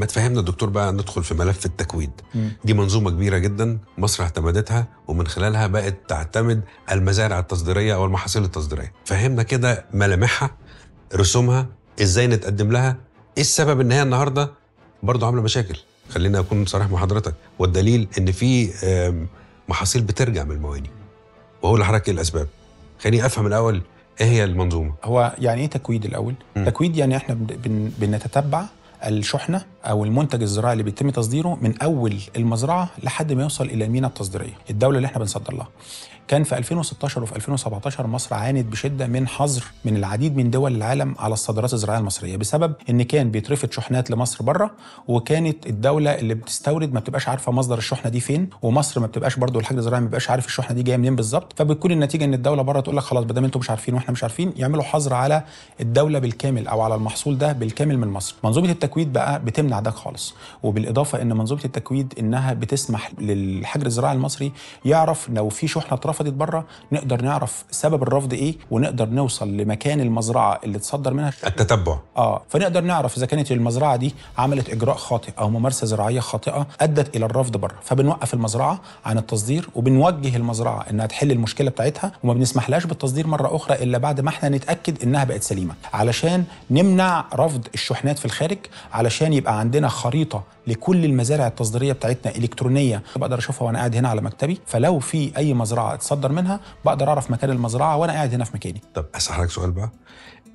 ما تفهمنا الدكتور بقى ندخل في ملف التكويد دي منظومه كبيره جدا مصر اعتمدتها ومن خلالها بقت تعتمد المزارع التصديريه او المحاصيل التصديريه فهمنا كده ملامحها رسومها ازاي نتقدم لها ايه السبب ان هي النهارده برضه عامله مشاكل خلينا اكون صريح مع حضرتك والدليل ان في محاصيل بترجع من المواني وهو لحضرتك ايه الاسباب خليني افهم الاول ايه هي المنظومه هو يعني ايه تكويد الاول م. تكويد يعني احنا بنتتبع الشحنه او المنتج الزراعي اللي بيتم تصديره من اول المزرعه لحد ما يوصل الى المينا التصديريه الدوله اللي احنا بنصدر لها كان في 2016 وفي 2017 مصر عانت بشده من حظر من العديد من دول العالم على الصادرات الزراعيه المصريه بسبب ان كان بيترفض شحنات لمصر بره وكانت الدوله اللي بتستورد ما بتبقاش عارفه مصدر الشحنه دي فين ومصر ما بتبقاش برضه الحجز الزراعي ما بيبقاش عارف الشحنه دي جايه منين بالظبط فبتكون النتيجه ان الدوله بره تقول لك خلاص بدل انتم مش عارفين واحنا مش عارفين يعملوا حظر على الدوله بالكامل او على المحصول ده بالكامل من مصر منظومه التكويد بقى بتمنع البتاع ده خالص وبالاضافه ان منظومه التكويد انها بتسمح للحجر الزراعي المصري يعرف لو في شحنه اترفضت بره نقدر نعرف سبب الرفض ايه ونقدر نوصل لمكان المزرعه اللي اتصدر منها التتبع اه فنقدر نعرف اذا كانت المزرعه دي عملت اجراء خاطئ او ممارسه زراعيه خاطئه ادت الى الرفض بره فبنوقف المزرعه عن التصدير وبنوجه المزرعه انها تحل المشكله بتاعتها وما بنسمحلهاش بالتصدير مره اخرى الا بعد ما احنا نتاكد انها بقت سليمه علشان نمنع رفض الشحنات في الخارج علشان يبقى عندنا خريطه لكل المزارع التصديريه بتاعتنا الكترونيه بقدر اشوفها وانا قاعد هنا على مكتبي فلو في اي مزرعه اتصدر منها بقدر اعرف مكان المزرعه وانا قاعد هنا في مكاني طب اسال حضرتك سؤال بقى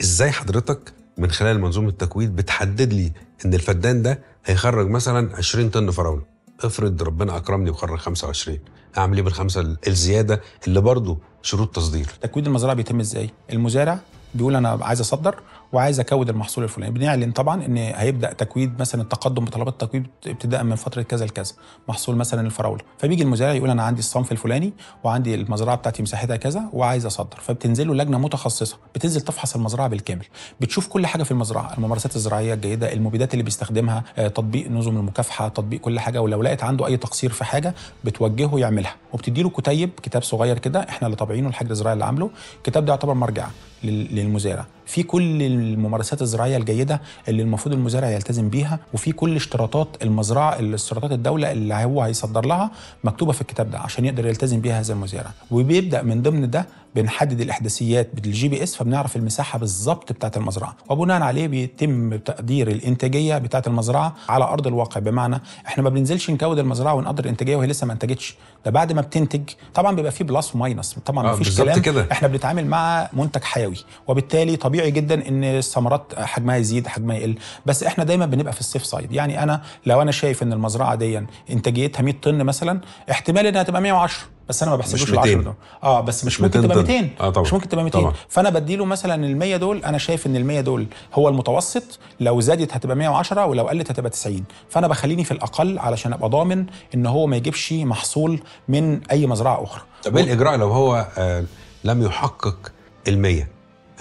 ازاي حضرتك من خلال منظومه التكوين بتحدد لي ان الفدان ده هيخرج مثلا 20 طن فراوله افرض ربنا اكرمني وخرج 25 اعمل ايه بالخمسه الزياده اللي برضه شروط تصدير تكوين المزرعه بيتم ازاي المزارع بيقول انا عايز اصدر وعايز اكود المحصول الفلاني بنعلن طبعا ان هيبدا تكويد مثلا التقدم بطلبات التكويد ابتداء من فتره كذا لكذا محصول مثلا الفراوله فبيجي المزارع يقول انا عندي الصنف الفلاني وعندي المزرعه بتاعتي مساحتها كذا وعايز اصدر فبتنزل له لجنه متخصصه بتنزل تفحص المزرعه بالكامل بتشوف كل حاجه في المزرعه الممارسات الزراعيه الجيده المبيدات اللي بيستخدمها آه، تطبيق نظم المكافحه تطبيق كل حاجه ولو لقيت عنده اي تقصير في حاجه بتوجهه يعملها وبتدي له كتيب كتاب صغير كده احنا اللي طابعينه الحاج الزراعي اللي عامله الكتاب ده يعتبر مرجع للمزارع في كل الممارسات الزراعيه الجيده اللي المفروض المزارع يلتزم بيها وفي كل اشتراطات المزرعه اشتراطات الدوله اللي هو هيصدر لها مكتوبه في الكتاب ده عشان يقدر يلتزم بيها هذا المزارع وبيبدا من ضمن ده بنحدد الاحداثيات بالجي بي اس فبنعرف المساحه بالظبط بتاعه المزرعه وبناء نعم عليه بيتم تقدير الانتاجيه بتاعه المزرعه على ارض الواقع بمعنى احنا ما بننزلش نكود المزرعه ونقدر الانتاجيه وهي لسه ما انتجتش ده بعد ما بتنتج طبعا بيبقى فيه بلس وماينس طبعا آه مفيش كلام كده. احنا بنتعامل مع منتج حيوي وبالتالي طبيعي جدا ان الثمرات حجمها يزيد حجمها يقل بس احنا دايما بنبقى في السيف سايد يعني انا لو انا شايف ان المزرعه دي انتاجيتها 100 طن مثلا احتمال انها تبقى 110 بس انا ما بحسبوش ال 10 دول اه بس مش, ممكن تبقى 200 آه مش ممكن تبقى 200 آه، فانا بديله مثلا ال 100 دول انا شايف ان ال 100 دول هو المتوسط لو زادت هتبقى 110 ولو قلت هتبقى 90 فانا بخليني في الاقل علشان ابقى ضامن ان هو ما يجيبش محصول من اي مزرعه اخرى طب ايه الاجراء لو هو آه لم يحقق ال 100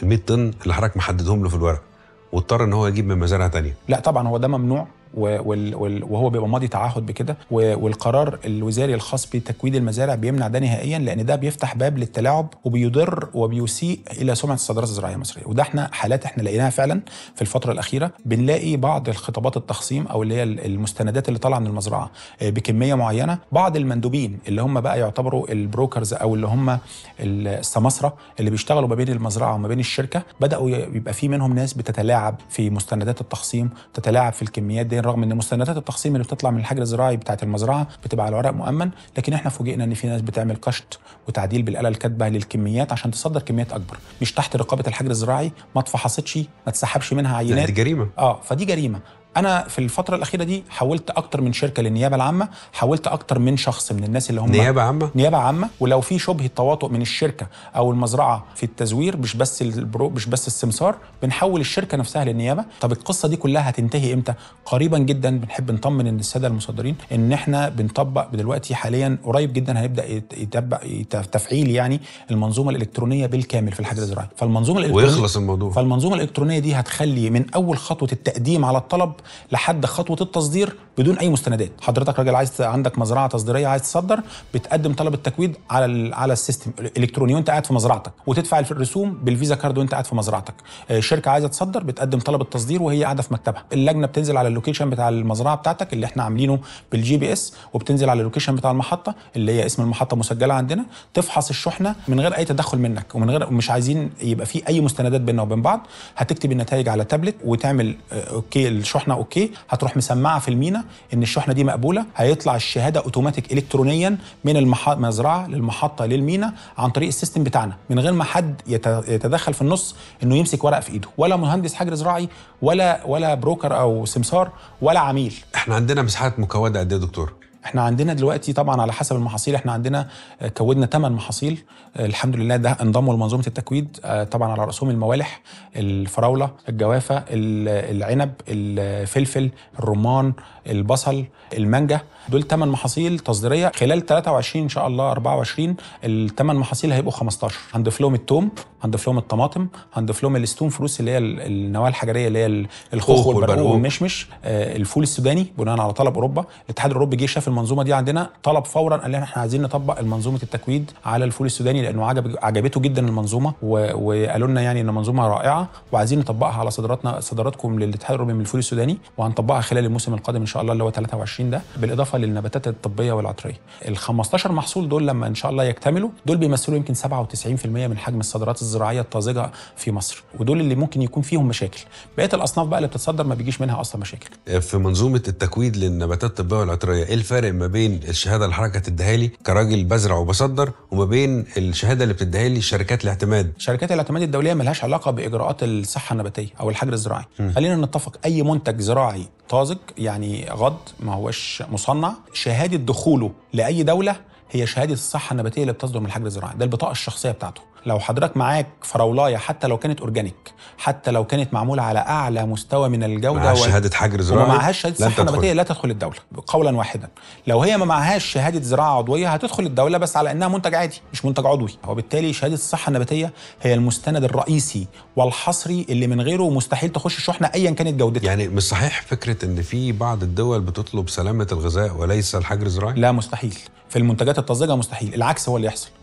ال 100 طن اللي حضرتك محددهم له في الورق واضطر ان هو يجيب من مزارع تانية لا طبعا هو ده ممنوع وهو بيبقى ماضي تعهد بكده والقرار الوزاري الخاص بتكويد المزارع بيمنع ده نهائيا لان ده بيفتح باب للتلاعب وبيضر وبيسيء الى سمعه الصادرات الزراعيه المصريه وده احنا حالات احنا لقيناها فعلا في الفتره الاخيره بنلاقي بعض الخطابات التخصيم او اللي هي المستندات اللي طالعه من المزرعه آه، بكميه معينه بعض المندوبين اللي هم بقى يعتبروا البروكرز او اللي هم السماسره اللي بيشتغلوا ما بين المزرعه وما بين الشركه بداوا يبقى في منهم ناس بتتلاعب في مستندات التخصيم تتلاعب في الكميات دي حاليا رغم ان مستندات التقسيم اللي بتطلع من الحجر الزراعي بتاعه المزرعه بتبقى على ورق مؤمن لكن احنا فوجئنا ان في ناس بتعمل قشط وتعديل بالاله الكاتبه للكميات عشان تصدر كميات اكبر مش تحت رقابه الحجر الزراعي ما تفحصتش ما تسحبش منها عينات دي جريمه اه فدي جريمه انا في الفتره الاخيره دي حولت اكتر من شركه للنيابه العامه حولت اكتر من شخص من الناس اللي هم نيابه عامه نيابه عامه ولو في شبه تواطؤ من الشركه او المزرعه في التزوير مش بس البرو مش بس السمسار بنحول الشركه نفسها للنيابه طب القصه دي كلها هتنتهي امتى قريبا جدا بنحب نطمن ان الساده المصدرين ان احنا بنطبق دلوقتي حاليا قريب جدا هنبدا يتبق تفعيل يعني المنظومه الالكترونيه بالكامل في الحجر الزراعي فالمنظومه الالكترونيه ويخلص الموضوع فالمنظومه الالكترونيه دي هتخلي من اول خطوه التقديم على الطلب لحد خطوه التصدير بدون اي مستندات حضرتك راجل عايز عندك مزرعه تصديريه عايز تصدر بتقدم طلب التكويد على الـ على السيستم الالكتروني وانت قاعد في مزرعتك وتدفع الرسوم بالفيزا كارد وانت قاعد في مزرعتك آه، شركه عايزه تصدر بتقدم طلب التصدير وهي قاعده في مكتبها اللجنه بتنزل على اللوكيشن بتاع المزرعه بتاعتك اللي احنا عاملينه بالجي بي اس وبتنزل على اللوكيشن بتاع المحطه اللي هي اسم المحطه مسجله عندنا تفحص الشحنه من غير اي تدخل منك ومن غير مش عايزين يبقى في اي مستندات بيننا وبين بعض هتكتب النتائج على تابلت وتعمل آه، اوكي الشحنه الشحنه اوكي هتروح مسمعه في المينا ان الشحنه دي مقبوله هيطلع الشهاده اوتوماتيك الكترونيا من المزرعه للمحطه للمينا عن طريق السيستم بتاعنا من غير ما حد يتدخل في النص انه يمسك ورق في ايده ولا مهندس حجر زراعي ولا ولا بروكر او سمسار ولا عميل احنا عندنا مساحات مكوده قد ايه يا دكتور احنا عندنا دلوقتي طبعا على حسب المحاصيل احنا عندنا آه، كودنا ثمان محاصيل آه، الحمد لله ده انضموا لمنظومه التكويد آه، طبعا على راسهم الموالح الفراوله الجوافه العنب الفلفل الرمان البصل المانجا دول ثمان محاصيل تصديريه خلال 23 ان شاء الله 24 الثمان محاصيل هيبقوا 15 هنضيف لهم التوم هنضيف لهم الطماطم هنضيف لهم الستون فروس اللي هي النواه الحجريه اللي هي الخوخ والبرقوق والمشمش الفول السوداني بناء على طلب اوروبا الاتحاد الاوروبي جه شاف المنظومه دي عندنا طلب فورا قال لنا احنا عايزين نطبق المنظومه التكويد على الفول السوداني لانه عجب عجبته جدا المنظومه وقالوا لنا يعني ان منظومه رائعه وعايزين نطبقها على صدراتنا صدراتكم للاتحاد الاوروبي من الفول السوداني وهنطبقها خلال الموسم القادم ان شاء الله اللي هو 23 ده بالاضافه للنباتات الطبيه والعطريه. ال 15 محصول دول لما ان شاء الله يكتملوا دول بيمثلوا يمكن 97% من حجم الصادرات الزراعيه الطازجه في مصر ودول اللي ممكن يكون فيهم مشاكل. بقيه الاصناف بقى اللي بتتصدر ما بيجيش منها اصلا مشاكل. في منظومه التكويد للنباتات الطبيه والعطريه ايه الفرق ما بين الشهاده اللي حضرتك تديها لي كراجل بزرع وبصدر وما بين الشهاده اللي بتديها لي شركات الاعتماد شركات الاعتماد الدوليه ملهاش علاقه باجراءات الصحه النباتيه او الحجر الزراعي م. خلينا نتفق اي منتج زراعي طازج يعني غض ما هوش مصنع شهاده دخوله لاي دوله هي شهاده الصحه النباتيه اللي بتصدر من الحجر الزراعي ده البطاقه الشخصيه بتاعته لو حضرتك معاك فراولايه حتى لو كانت اورجانيك حتى لو كانت معموله على اعلى مستوى من الجوده معاها شهاده حجر زراعي ومعهاش شهاده صحه نباتيه لا تدخل الدوله قولا واحدا لو هي ما معهاش شهاده زراعه عضويه هتدخل الدوله بس على انها منتج عادي مش منتج عضوي وبالتالي شهاده الصحه النباتيه هي المستند الرئيسي والحصري اللي من غيره مستحيل تخش شحنه ايا كانت جودتها يعني مش صحيح فكره ان في بعض الدول بتطلب سلامه الغذاء وليس الحجر الزراعي لا مستحيل في المنتجات الطازجه مستحيل العكس هو اللي يحصل